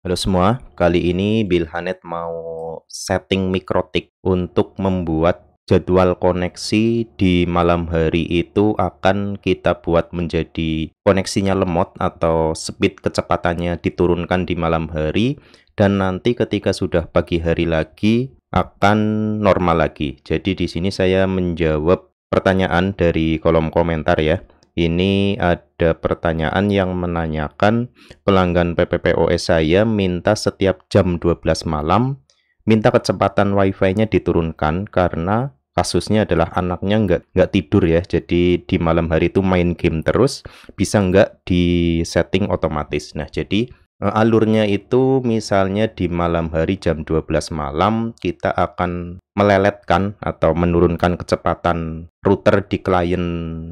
Halo semua, kali ini Bilhanet mau setting mikrotik untuk membuat jadwal koneksi di malam hari itu akan kita buat menjadi koneksinya lemot atau speed kecepatannya diturunkan di malam hari dan nanti ketika sudah pagi hari lagi akan normal lagi. Jadi di sini saya menjawab pertanyaan dari kolom komentar ya. Ini ada pertanyaan yang menanyakan pelanggan PPPOS saya minta setiap jam 12 malam minta kecepatan wifi-nya diturunkan karena kasusnya adalah anaknya nggak nggak tidur ya jadi di malam hari itu main game terus bisa nggak di setting otomatis nah jadi e, alurnya itu misalnya di malam hari jam 12 malam kita akan meleletkan atau menurunkan kecepatan router di klien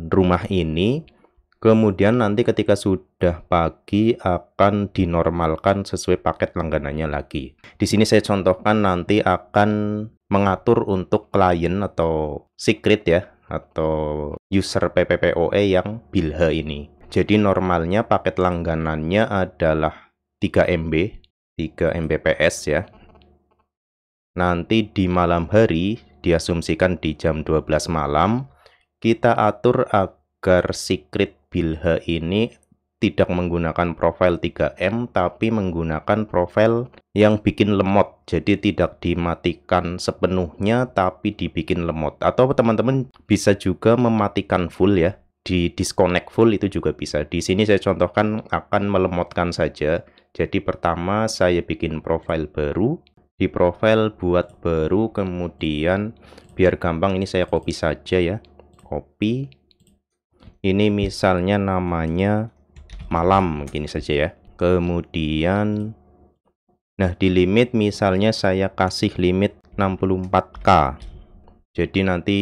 rumah ini. Kemudian nanti ketika sudah pagi akan dinormalkan sesuai paket langganannya lagi. Di sini saya contohkan nanti akan mengatur untuk klien atau secret ya atau user PPPoE yang bilha ini. Jadi normalnya paket langganannya adalah 3 MB, 3 Mbps ya nanti di malam hari diasumsikan di jam 12 malam kita atur agar secret bilha ini tidak menggunakan profil 3M tapi menggunakan profil yang bikin lemot jadi tidak dimatikan sepenuhnya tapi dibikin lemot atau teman-teman bisa juga mematikan full ya di disconnect full itu juga bisa di sini saya contohkan akan melemotkan saja jadi pertama saya bikin profil baru di profile buat baru kemudian biar gampang ini saya copy saja ya copy ini misalnya namanya malam gini saja ya kemudian nah di limit misalnya saya kasih limit 64k jadi nanti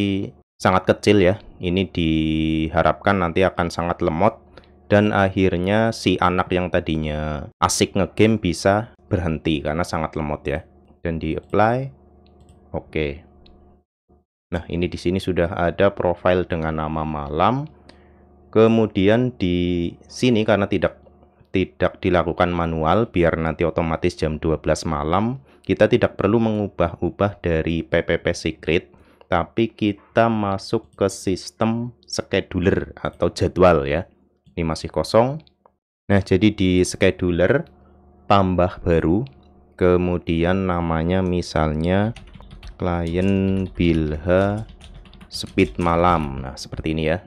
sangat kecil ya ini diharapkan nanti akan sangat lemot dan akhirnya si anak yang tadinya asik ngegame bisa berhenti karena sangat lemot ya dan di apply oke okay. nah ini di sini sudah ada profile dengan nama malam kemudian di sini karena tidak tidak dilakukan manual biar nanti otomatis jam 12 malam kita tidak perlu mengubah-ubah dari PPP secret tapi kita masuk ke sistem scheduler atau jadwal ya ini masih kosong nah jadi di scheduler tambah baru kemudian namanya misalnya klien Bilha Speed Malam nah seperti ini ya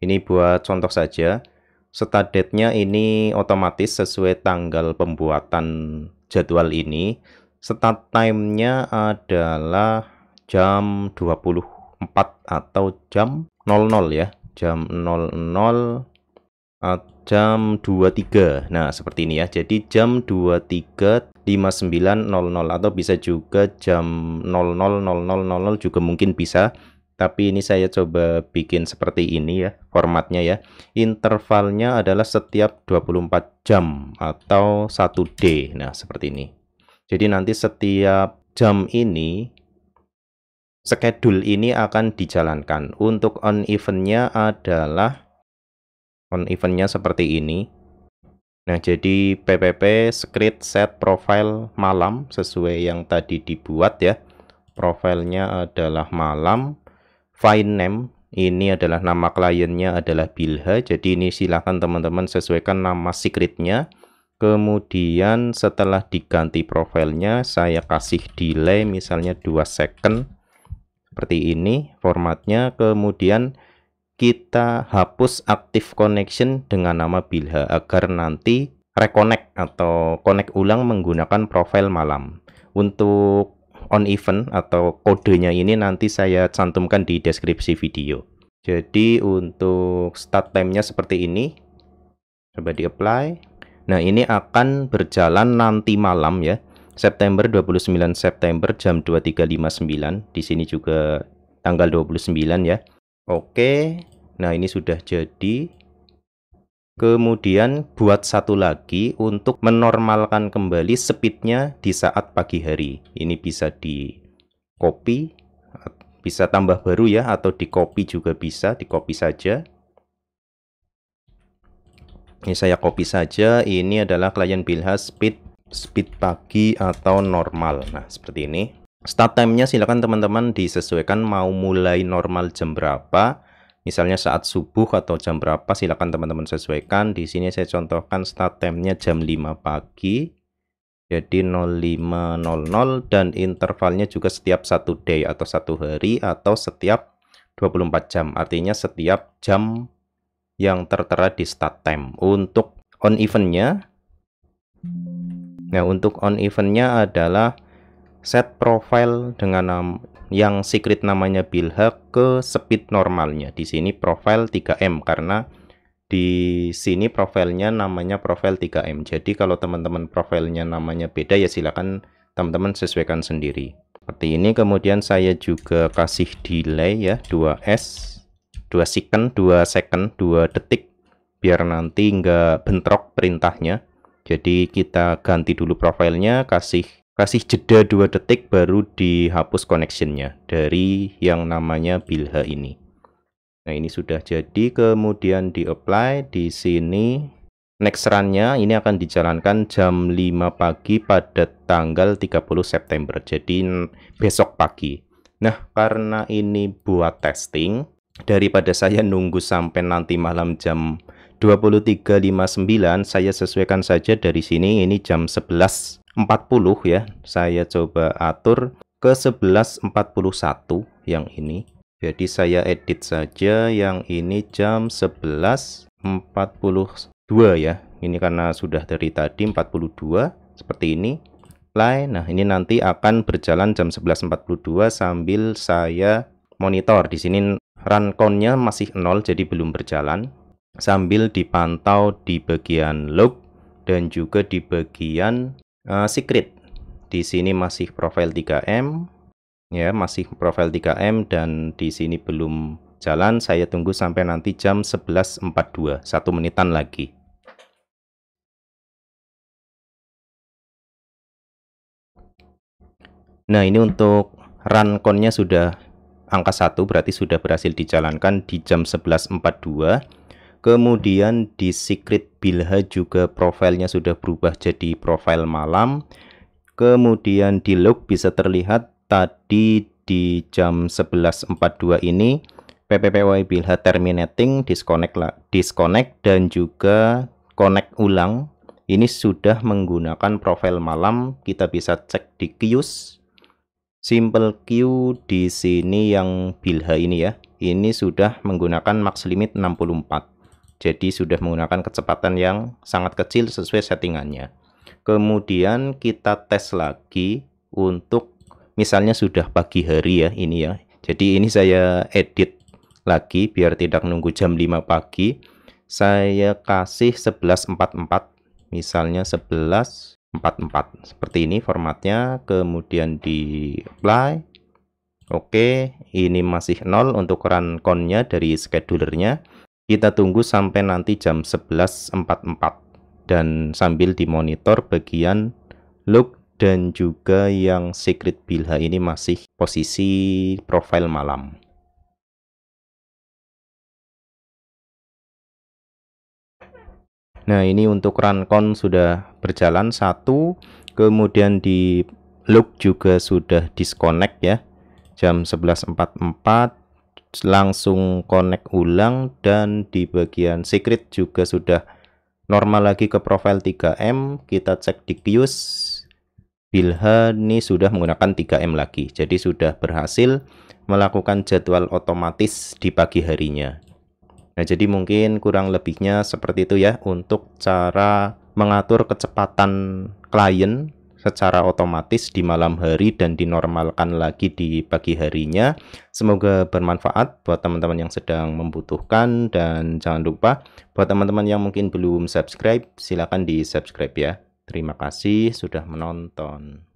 ini buat contoh saja start date-nya ini otomatis sesuai tanggal pembuatan jadwal ini start time-nya adalah jam 24 atau jam 00 ya jam 00 jam 23 nah seperti ini ya jadi jam 23 5900 atau bisa juga jam 000000 juga mungkin bisa tapi ini saya coba bikin seperti ini ya formatnya ya intervalnya adalah setiap 24 jam atau 1D nah seperti ini jadi nanti setiap jam ini schedule ini akan dijalankan untuk on eventnya adalah on eventnya seperti ini. Nah, jadi PPP script set profile malam sesuai yang tadi dibuat ya. Profilnya adalah malam. Find name ini adalah nama kliennya adalah Bilha. Jadi ini silahkan teman-teman sesuaikan nama secretnya. Kemudian setelah diganti profilnya saya kasih delay misalnya 2 second. Seperti ini formatnya. Kemudian kita hapus active connection dengan nama Bilha agar nanti reconnect atau connect ulang menggunakan profil malam. Untuk on event atau kodenya ini nanti saya cantumkan di deskripsi video. Jadi untuk start time-nya seperti ini. Coba di apply. Nah, ini akan berjalan nanti malam ya. September 29 September jam 23.59. Di sini juga tanggal 29 ya. Oke, nah ini sudah jadi. Kemudian buat satu lagi untuk menormalkan kembali speednya di saat pagi hari. Ini bisa di copy, bisa tambah baru ya, atau di copy juga bisa, di copy saja. Ini saya copy saja, ini adalah klien bilha speed, speed pagi atau normal. Nah, seperti ini. Start time-nya silakan teman-teman disesuaikan mau mulai normal jam berapa. Misalnya saat subuh atau jam berapa silakan teman-teman sesuaikan. Di sini saya contohkan start time-nya jam 5 pagi. Jadi 05.00 dan intervalnya juga setiap satu day atau satu hari atau setiap 24 jam. Artinya setiap jam yang tertera di start time. Untuk on event-nya. nah untuk on event-nya adalah set profile dengan yang secret namanya bilha ke speed normalnya. Di sini profile 3M karena di sini profilnya namanya profil 3M. Jadi kalau teman-teman profilnya namanya beda ya silakan teman-teman sesuaikan sendiri. Seperti ini kemudian saya juga kasih delay ya 2S 2 second 2 second 2 detik biar nanti nggak bentrok perintahnya. Jadi kita ganti dulu profilnya kasih kasih jeda dua detik baru dihapus connectionnya dari yang namanya bilha ini nah ini sudah jadi kemudian di apply di sini next runnya ini akan dijalankan jam 5 pagi pada tanggal 30 September jadi besok pagi nah karena ini buat testing daripada saya nunggu sampai nanti malam jam 23.59 saya sesuaikan saja dari sini ini jam 11 puluh ya saya coba atur ke 11.41 yang ini jadi saya edit saja yang ini jam 11.42 ya ini karena sudah dari tadi 42 seperti ini lain nah ini nanti akan berjalan jam 11.42 sambil saya monitor di sini run count masih nol jadi belum berjalan sambil dipantau di bagian log dan juga di bagian uh, secret. Di sini masih profil 3M, ya masih profil 3M dan di sini belum jalan. Saya tunggu sampai nanti jam 11.42, satu menitan lagi. Nah ini untuk run count-nya sudah angka satu, berarti sudah berhasil dijalankan di jam 11.42 Kemudian di Secret Bilha juga profilnya sudah berubah jadi profil malam. Kemudian di log bisa terlihat tadi di jam 11.42 ini PPPY Bilha terminating, disconnect, lah disconnect dan juga connect ulang. Ini sudah menggunakan profil malam. Kita bisa cek di Qs. Simple Q di sini yang Bilha ini ya. Ini sudah menggunakan max limit 64. Jadi sudah menggunakan kecepatan yang sangat kecil sesuai settingannya. Kemudian kita tes lagi untuk misalnya sudah pagi hari ya ini ya. Jadi ini saya edit lagi biar tidak nunggu jam 5 pagi. Saya kasih 11.44 misalnya 11.44 seperti ini formatnya kemudian di apply Oke, ini masih nol untuk run count dari schedulernya. Kita tunggu sampai nanti jam 11.44 dan sambil dimonitor bagian look dan juga yang secret bilha ini masih posisi profil malam. Nah ini untuk rancon sudah berjalan satu, kemudian di look juga sudah disconnect ya jam 11.44 langsung connect ulang dan di bagian secret juga sudah normal lagi ke profile 3M kita cek di Qs Bilha ini sudah menggunakan 3M lagi jadi sudah berhasil melakukan jadwal otomatis di pagi harinya nah jadi mungkin kurang lebihnya seperti itu ya untuk cara mengatur kecepatan klien secara otomatis di malam hari dan dinormalkan lagi di pagi harinya. Semoga bermanfaat buat teman-teman yang sedang membutuhkan dan jangan lupa buat teman-teman yang mungkin belum subscribe, silahkan di-subscribe ya. Terima kasih sudah menonton.